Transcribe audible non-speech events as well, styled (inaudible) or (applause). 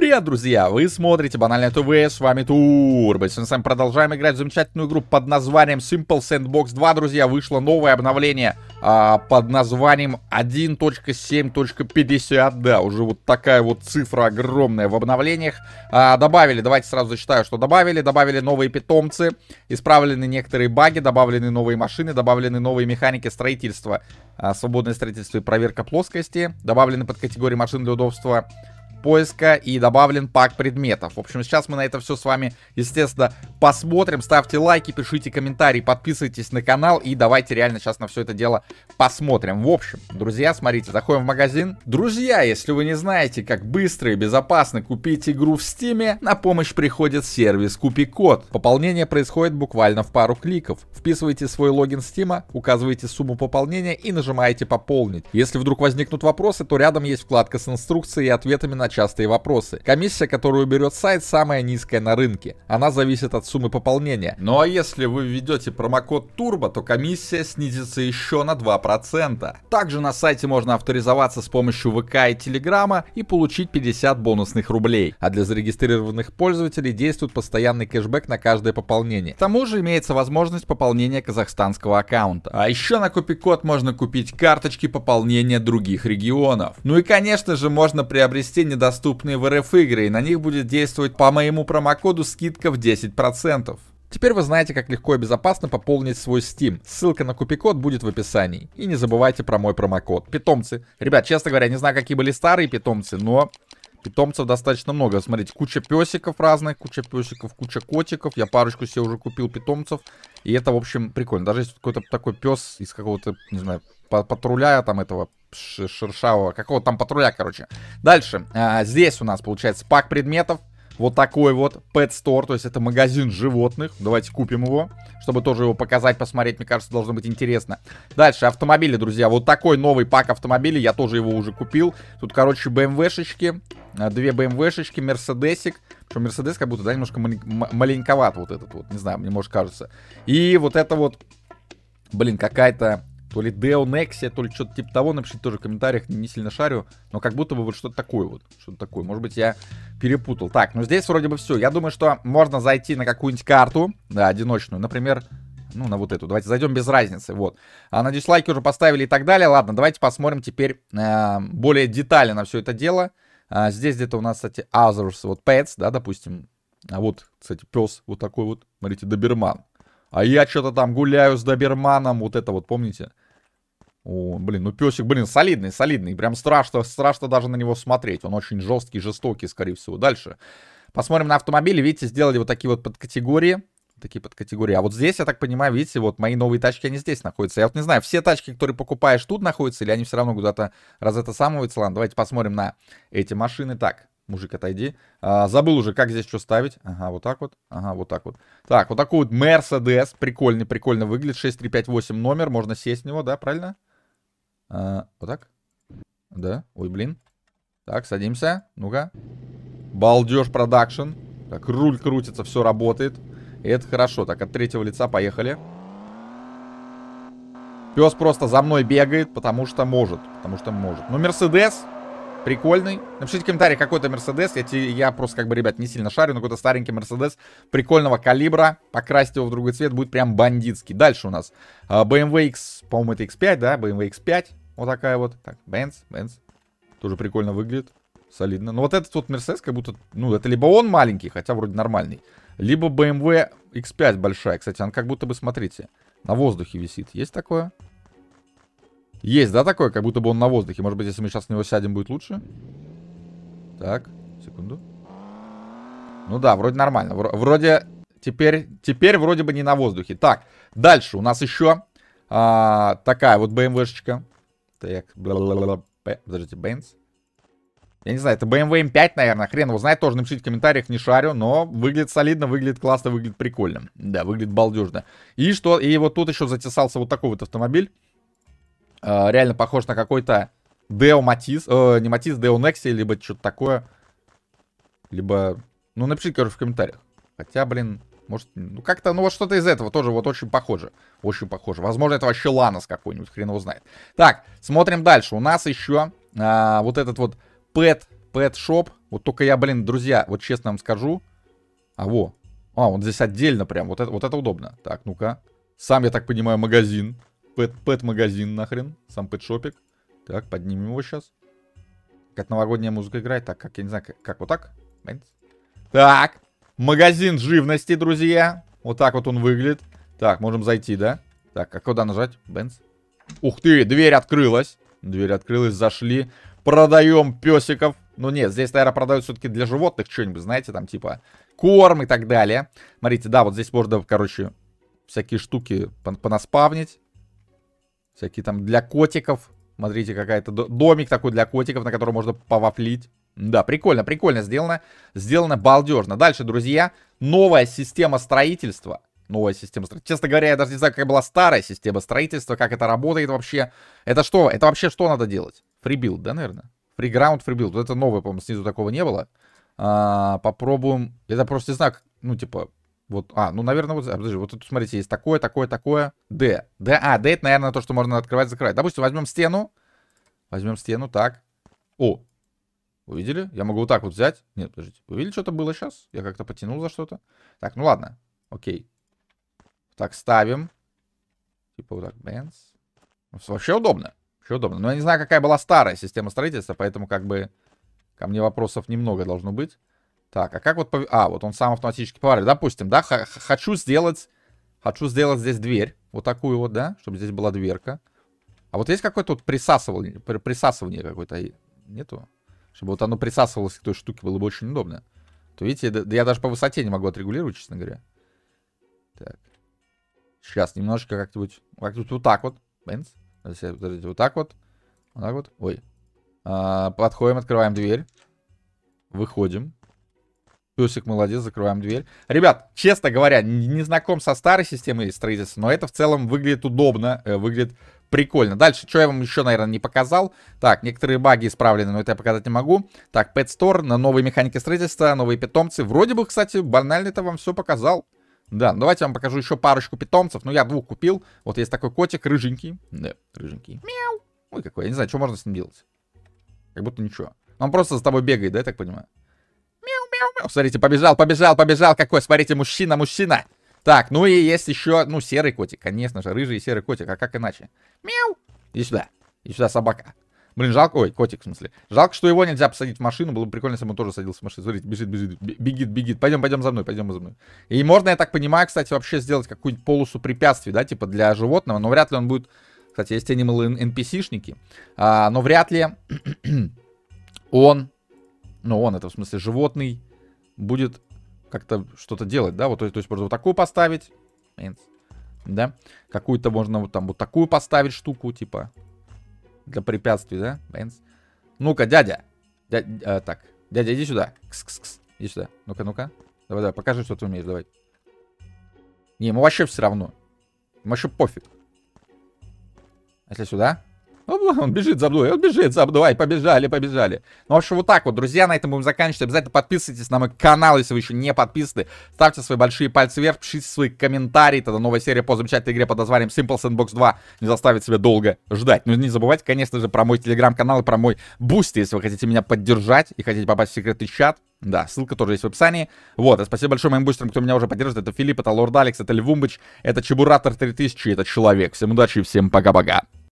Привет, друзья! Вы смотрите Банальное ТВ, с вами Турбыч. Мы с вами продолжаем играть в замечательную игру под названием Simple Sandbox 2, друзья. Вышло новое обновление а, под названием 1.7.50. Да, уже вот такая вот цифра огромная в обновлениях. А, добавили, давайте сразу зачитаю, что добавили. Добавили новые питомцы, исправлены некоторые баги, добавлены новые машины, добавлены новые механики строительства. А, свободное строительство и проверка плоскости. Добавлены под категории машин для удобства поиска и добавлен пак предметов. В общем, сейчас мы на это все с вами, естественно, посмотрим. Ставьте лайки, пишите комментарии, подписывайтесь на канал и давайте реально сейчас на все это дело посмотрим. В общем, друзья, смотрите, заходим в магазин. Друзья, если вы не знаете, как быстро и безопасно купить игру в Стиме, на помощь приходит сервис Купи Код. Пополнение происходит буквально в пару кликов. Вписывайте свой логин Стима, указывайте сумму пополнения и нажимаете «Пополнить». Если вдруг возникнут вопросы, то рядом есть вкладка с инструкцией и ответами на частые вопросы. Комиссия, которую берет сайт, самая низкая на рынке. Она зависит от суммы пополнения. Ну а если вы введете промокод TURBO, то комиссия снизится еще на 2%. Также на сайте можно авторизоваться с помощью ВК и Телеграма и получить 50 бонусных рублей. А для зарегистрированных пользователей действует постоянный кэшбэк на каждое пополнение. К тому же имеется возможность пополнения казахстанского аккаунта. А еще на Купикод можно купить карточки пополнения других регионов. Ну и конечно же можно приобрести недостаточно доступные в РФ игры, и на них будет действовать по моему промокоду скидка в 10%. Теперь вы знаете, как легко и безопасно пополнить свой Steam. Ссылка на купикод будет в описании. И не забывайте про мой промокод. Питомцы. Ребят, честно говоря, не знаю, какие были старые питомцы, но питомцев достаточно много. Смотрите, куча песиков разных, куча песиков, куча котиков. Я парочку себе уже купил питомцев. И это, в общем, прикольно. Даже если какой-то такой пес из какого-то, не знаю, патруля там этого шершавого, какого там патруля, короче. Дальше, а, здесь у нас получается пак предметов, вот такой вот Pet Store, то есть это магазин животных. Давайте купим его, чтобы тоже его показать, посмотреть. Мне кажется, должно быть интересно. Дальше, автомобили, друзья. Вот такой новый пак автомобилей. Я тоже его уже купил. Тут, короче, BMW-шечки. А, две BMW-шечки, Мерседесик. Причем Мерседес как будто, да, немножко маленьковат вот этот вот. Не знаю, мне может кажется. И вот это вот... Блин, какая-то то ли Деонексия, то ли что-то типа того, напишите тоже в комментариях, не сильно шарю, но как будто бы вот что-то такое вот, что-то такое, может быть я перепутал. Так, ну здесь вроде бы все, я думаю, что можно зайти на какую-нибудь карту, да, одиночную, например, ну, на вот эту. Давайте зайдем без разницы, вот. А надеюсь лайки уже поставили и так далее. Ладно, давайте посмотрим теперь э, более детально на все это дело. А, здесь где-то у нас, кстати, others, вот pets, да, допустим. А вот, кстати, пес вот такой вот, смотрите, доберман. А я что-то там гуляю с доберманом, вот это вот, помните? О, блин, ну песик, блин, солидный, солидный. Прям страшно, страшно даже на него смотреть. Он очень жесткий, жестокий, скорее всего. Дальше. Посмотрим на автомобили. Видите, сделали вот такие вот подкатегории. Такие подкатегории. А вот здесь, я так понимаю, видите, вот мои новые тачки, они здесь находятся. Я вот не знаю, все тачки, которые покупаешь, тут находятся, или они все равно куда-то раз это самываются. Ладно, давайте посмотрим на эти машины. Так, мужик, отойди. А, забыл уже, как здесь что ставить. Ага, вот так вот. Ага, вот так вот. Так, вот такой вот Mercedes. Прикольный, прикольно выглядит. 6358 номер. Можно сесть в него, да, правильно? А, вот так? Да. Ой, блин. Так, садимся. Ну-ка. Балдеж продакшн. Так, руль крутится, все работает. И это хорошо. Так, от третьего лица поехали. Пес просто за мной бегает, потому что может. Потому что может. Ну, Мерседес прикольный. Напишите в комментарии, какой то Мерседес. Я, я просто, как бы, ребят, не сильно шарю, но какой-то старенький Мерседес прикольного калибра. Покрасить его в другой цвет будет прям бандитский. Дальше у нас а, BMW X, по-моему, это X5, да? BMW X5. Вот такая вот. Так, Бенц, Бенц. Тоже прикольно выглядит. Солидно. Но ну, вот этот вот Мерседес как будто... Ну, это либо он маленький, хотя вроде нормальный. Либо BMW X5 большая. Кстати, она как будто бы, смотрите, на воздухе висит. Есть такое? Есть, да, такое? Как будто бы он на воздухе. Может быть, если мы сейчас на него сядем, будет лучше? Так, секунду. Ну да, вроде нормально. Вроде теперь, теперь вроде бы не на воздухе. Так, дальше у нас еще а, такая вот BMW-шечка. Стек. Подождите, Бенц. Я не знаю, это BMW M5, наверное, хрен его знает, тоже напишите в комментариях, не шарю, но выглядит солидно, выглядит классно, выглядит прикольно. Да, выглядит балдежно. И что, и вот тут еще затесался вот такой вот автомобиль. Э, реально похож на какой-то Deo Matiz, э, не Matiz, Deo Nexia, либо что-то такое. Либо, ну напишите, короче, в комментариях. Хотя, блин, может, ну как-то, ну вот что-то из этого тоже вот очень похоже. Очень похоже. Возможно, это вообще Ланос какой-нибудь, хрен его знает. Так, смотрим дальше. У нас еще а, вот этот вот Pet, Pet Shop. Вот только я, блин, друзья, вот честно вам скажу. А, во. А, он здесь отдельно прям. Вот это, вот это удобно. Так, ну-ка. Сам, я так понимаю, магазин. Pet, Pet магазин нахрен. Сам Pet Shopик. Так, поднимем его сейчас. Как новогодняя музыка играет. Так, как, я не знаю, как, как вот так? Так магазин живности, друзья. Вот так вот он выглядит. Так, можем зайти, да? Так, а куда нажать? Бенц. Ух ты, дверь открылась. Дверь открылась, зашли. Продаем песиков. Ну нет, здесь, наверное, продают все-таки для животных что-нибудь, знаете, там типа корм и так далее. Смотрите, да, вот здесь можно, короче, всякие штуки понаспавнить. Всякие там для котиков. Смотрите, какая-то домик такой для котиков, на котором можно повафлить. Да, прикольно, прикольно сделано. Сделано балдежно. Дальше, друзья, новая система строительства. Новая система строительства. Честно говоря, я даже не знаю, какая была старая система строительства, как это работает вообще. Это что? Это вообще что надо делать? Фрибилд, да, наверное? Фриграунд, фрибилд. Вот это новое, по-моему, снизу такого не было. А, попробуем. Это просто не знаю, ну, типа, вот, а, ну, наверное, вот, а, подожди, вот тут, смотрите, есть такое, такое, такое. Д. Д, а, Д, это, наверное, то, что можно открывать, закрывать. Допустим, возьмем стену. Возьмем стену, так. О, Увидели? Я могу вот так вот взять. Нет, подождите. увидели, что-то было сейчас? Я как-то потянул за что-то. Так, ну ладно. Окей. Так, ставим. Типа вот так, бенс. Ну, вообще удобно. Вообще удобно. Но я не знаю, какая была старая система строительства, поэтому как бы ко мне вопросов немного должно быть. Так, а как вот... Пов... А, вот он сам автоматически поварил. Допустим, да, х хочу сделать... Хочу сделать здесь дверь. Вот такую вот, да, чтобы здесь была дверка. А вот есть какое-то вот присасывание, присасывание какое-то? Нету? Чтобы вот оно присасывалось к той штуке, было бы очень удобно. То видите, да, я даже по высоте не могу отрегулировать, честно говоря. Так. Сейчас немножко как-нибудь... как тут вот так вот. Бенц. Подождите, вот так вот. Вот так вот. Ой. А, подходим, открываем дверь. Выходим. Песик молодец, закрываем дверь. Ребят, честно говоря, не знаком со старой системой строительства, но это в целом выглядит удобно, э, выглядит прикольно. Дальше, что я вам еще, наверное, не показал. Так, некоторые баги исправлены, но это я показать не могу. Так, Pet Store, новые механики строительства, новые питомцы. Вроде бы, кстати, банально это вам все показал. Да, давайте я вам покажу еще парочку питомцев. Ну, я двух купил. Вот есть такой котик, рыженький. Да, рыженький. Мяу. Ой, какой, я не знаю, что можно с ним делать. Как будто ничего. Он просто за тобой бегает, да, я так понимаю? Мяу, мяу, мяу. Смотрите, побежал, побежал, побежал. Какой, смотрите, мужчина, мужчина. Так, ну и есть еще, ну, серый котик, конечно же, рыжий и серый котик, а как иначе? Мяу! Иди сюда, иди сюда, собака. Блин, жалко, ой, котик, в смысле. Жалко, что его нельзя посадить в машину, было бы прикольно, если бы он тоже садился в машину. Смотрите, бежит, бежит, бегит, бегит. Пойдем, пойдем за мной, пойдем за мной. И можно, я так понимаю, кстати, вообще сделать какую-нибудь полосу препятствий, да, типа для животного, но вряд ли он будет... Кстати, есть анималы NPC-шники, а, но вряд ли (clears throat) он, ну он, это в смысле животный, будет как-то что-то делать, да? Вот, то есть, то есть можно вот такую поставить, да? Какую-то можно вот там вот такую поставить штуку, типа, для препятствий, да? Ну-ка, дядя. Дядя, э, так, дядя, иди сюда. Кс -кс -кс. Иди сюда. Ну-ка, ну-ка. Давай, давай, покажи, что ты умеешь, давай. Не, ему вообще все равно. Ему вообще пофиг. А если сюда? Он бежит за мной, он бежит за мной, побежали, побежали. Ну, в общем, вот так вот, друзья, на этом будем заканчивать. Обязательно подписывайтесь на мой канал, если вы еще не подписаны. Ставьте свои большие пальцы вверх, пишите свои комментарии. Тогда новая серия по замечательной игре под названием Simple Sandbox 2 не заставит себя долго ждать. Ну, не забывайте, конечно же, про мой телеграм-канал и про мой буст, если вы хотите меня поддержать и хотите попасть в секретный чат. Да, ссылка тоже есть в описании. Вот, а спасибо большое моим бустерам, кто меня уже поддерживает. Это Филипп, это Лорд Алекс, это Львумбыч, это Чебуратор 3000, это Человек. Всем удачи и всем пока-пока.